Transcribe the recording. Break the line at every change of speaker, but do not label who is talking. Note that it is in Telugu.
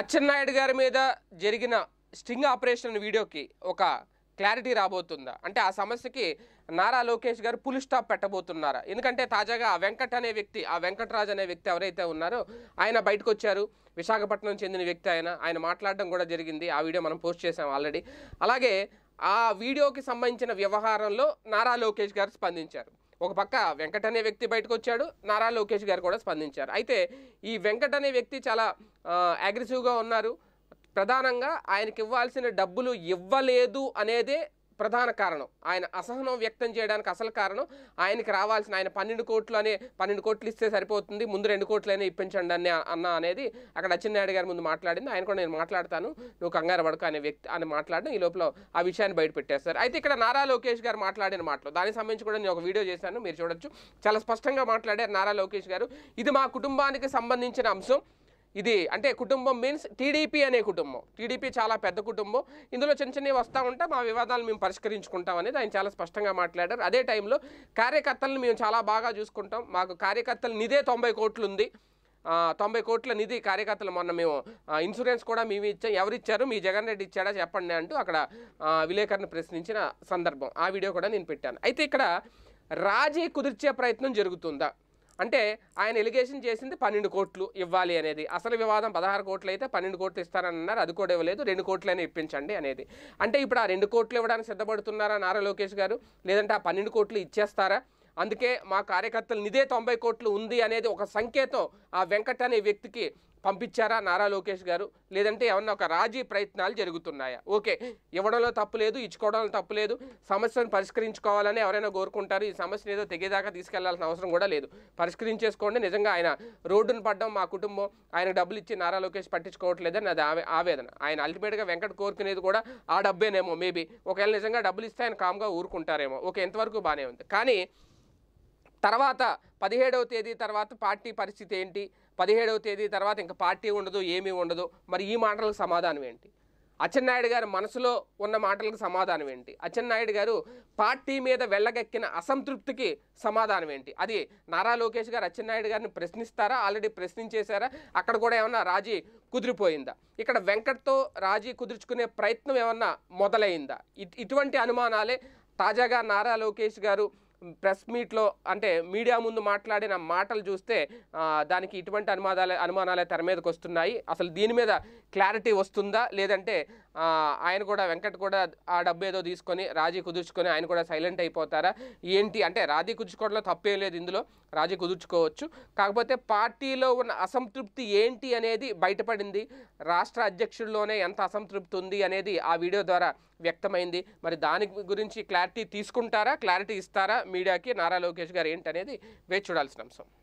అచ్చెన్నాయుడు గారి మీద జరిగిన స్టింగ్ ఆపరేషన్ వీడియోకి ఒక క్లారిటీ రాబోతుందా అంటే ఆ సమస్యకి నారా లోకేష్ గారు పులి స్టాప్ పెట్టబోతున్నారా ఎందుకంటే తాజాగా ఆ వెంకట్ అనే వ్యక్తి ఆ వెంకటరాజ్ అనే వ్యక్తి ఎవరైతే ఉన్నారో ఆయన బయటకు వచ్చారు విశాఖపట్నం చెందిన వ్యక్తి ఆయన ఆయన మాట్లాడడం కూడా జరిగింది ఆ వీడియో మనం పోస్ట్ చేసాం ఆల్రెడీ అలాగే ఆ వీడియోకి సంబంధించిన వ్యవహారంలో నారా లోకేష్ గారు స్పందించారు ఒక పక్క వెంకట్ అనే వ్యక్తి బయటకు వచ్చాడు నారా లోకేష్ గారు కూడా స్పందించారు అయితే ఈ వెంకట్ అనే వ్యక్తి చాలా అగ్రెసివ్గా ఉన్నారు ప్రధానంగా ఆయనకి ఇవ్వాల్సిన డబ్బులు ఇవ్వలేదు అనేదే ప్రధాన కారణం ఆయన అసహనం వ్యక్తం చేయడానికి అసలు కారణం ఆయనకి రావాల్సిన ఆయన పన్నెండు కోట్లు అనే పన్నెండు కోట్లు ఇస్తే సరిపోతుంది ముందు రెండు అయినా ఇప్పించండి అని అన్న అనేది అక్కడ అచ్చెన్నాయుడు గారి ముందు మాట్లాడింది ఆయన కూడా నేను మాట్లాడతాను నువ్వు కంగారు పడక అనే వ్యక్తి అని మాట్లాడడం ఈ లోపల ఆ విషయాన్ని బయటపెట్టేస్తారు అయితే ఇక్కడ నారా లోకేష్ గారు మాట్లాడిన మాటలు దానికి సంబంధించి కూడా నేను ఒక వీడియో చేశాను మీరు చూడొచ్చు చాలా స్పష్టంగా మాట్లాడారు నారా లోకేష్ గారు ఇది మా కుటుంబానికి సంబంధించిన అంశం ఇది అంటే కుటుంబం మీన్స్ టీడీపీ అనే కుటుంబం టీడీపీ చాలా పెద్ద కుటుంబం ఇందులో చిన్న చిన్నవి వస్తూ ఉంటే మా వివాదాలు మేము పరిష్కరించుకుంటాం అనేది ఆయన చాలా స్పష్టంగా మాట్లాడారు అదే టైంలో కార్యకర్తలను మేము చాలా బాగా చూసుకుంటాం మాకు కార్యకర్తల నిదే తొంభై కోట్లు ఉంది తొంభై కోట్ల నిధి కార్యకర్తలు మొన్న మేము ఇన్సూరెన్స్ కూడా మేము ఇచ్చాం ఎవరిచ్చారు మీ జగన్ రెడ్డి ఇచ్చాడా చెప్పండి అంటూ అక్కడ విలేకరుని ప్రశ్నించిన సందర్భం ఆ వీడియో కూడా నేను పెట్టాను అయితే ఇక్కడ రాజీ కుదిర్చే ప్రయత్నం జరుగుతుందా అంటే ఆయన ఎలిగేషన్ చేసింది పన్నెండు కోట్లు ఇవ్వాలి అనేది అసలు వివాదం పదహారు కోట్లు అయితే పన్నెండు కోట్లు ఇస్తారని అన్నారు అది కూడా ఇవ్వలేదు రెండు కోట్లైనా ఇప్పించండి అనేది అంటే ఇప్పుడు ఆ రెండు కోట్లు ఇవ్వడానికి సిద్ధపడుతున్నారా నారా లోకేష్ గారు లేదంటే ఆ పన్నెండు కోట్లు ఇచ్చేస్తారా అందుకే మా కార్యకర్తలు నిదే తొంభై కోట్లు ఉంది అనేది ఒక సంకేతం ఆ వెంకట అనే వ్యక్తికి పంపించారా నారా లోకేష్ గారు లేదంటే ఏమన్నా ఒక రాజీ ప్రయత్నాలు జరుగుతున్నాయా ఓకే ఇవ్వడంలో తప్పు లేదు ఇచ్చుకోవడంలో తప్పు లేదు సమస్యను పరిష్కరించుకోవాలని ఎవరైనా కోరుకుంటారు ఈ సమస్యను ఏదో తెగేదాకా తీసుకెళ్లాల్సిన అవసరం కూడా లేదు పరిష్కరించేసుకోండి నిజంగా ఆయన రోడ్డును పడ్డం మా కుటుంబం ఆయన డబ్బులు ఇచ్చి నారా లోకేష్ పట్టించుకోవట్లేదని అది ఆవేదన ఆయన అల్టిమేట్గా వెంకట కోరుకునేది కూడా ఆ డబ్బేనేమో మేబీ ఒకవేళ నిజంగా డబ్బులు ఇస్తే ఆయన కామ్గా ఊరుకుంటారేమో ఓకే ఎంతవరకు బాగానే ఉంది కానీ తర్వాత పదిహేడవ తేదీ తర్వాత పార్టీ పరిస్థితి ఏంటి పదిహేడవ తేదీ తర్వాత ఇంకా పార్టీ ఉండదు ఏమీ ఉండదు మరి ఈ మాటలకు సమాధానం ఏంటి అచ్చెన్నాయుడు గారి మనసులో ఉన్న మాటలకు సమాధానం ఏంటి అచ్చెన్నాయుడు గారు పార్టీ మీద వెళ్ళగక్కిన అసంతృప్తికి సమాధానం ఏంటి అది నారా లోకేష్ గారు అచ్చెన్నాయుడు గారిని ప్రశ్నిస్తారా ఆల్రెడీ ప్రశ్నించేశారా అక్కడ కూడా ఏమన్నా రాజీ కుదిరిపోయిందా ఇక్కడ వెంకట్తో రాజీ కుదుర్చుకునే ప్రయత్నం ఏమన్నా మొదలైందా ఇటువంటి అనుమానాలే తాజాగా నారా లోకేష్ గారు ప్రెస్ మీట్లో అంటే మీడియా ముందు మాట్లాడిన మాటలు చూస్తే దానికి ఇటువంటి అనుమానాలే అనుమానాలే తెర మీదకి వస్తున్నాయి అసలు దీని మీద క్లారిటీ వస్తుందా లేదంటే ఆయన కూడా వెంకట్ కూడా ఆ డబ్బు ఏదో తీసుకొని రాజీ కుదుర్చుకొని ఆయన కూడా సైలెంట్ అయిపోతారా ఏంటి అంటే రాజీ కుదుర్చుకోవడంలో తప్పేం లేదు ఇందులో రాజీ కుదుర్చుకోవచ్చు కాకపోతే పార్టీలో ఉన్న అసంతృప్తి ఏంటి అనేది బయటపడింది రాష్ట్ర అధ్యక్షుల్లోనే ఎంత అసంతృప్తి ఉంది అనేది ఆ వీడియో ద్వారా వ్యక్తమైంది మరి దాని గురించి క్లారిటీ తీసుకుంటారా క్లారిటీ ఇస్తారా మీడియాకి నారా లోకేష్ గారు ఏంటనేది వేచి చూడాల్సిన అంశం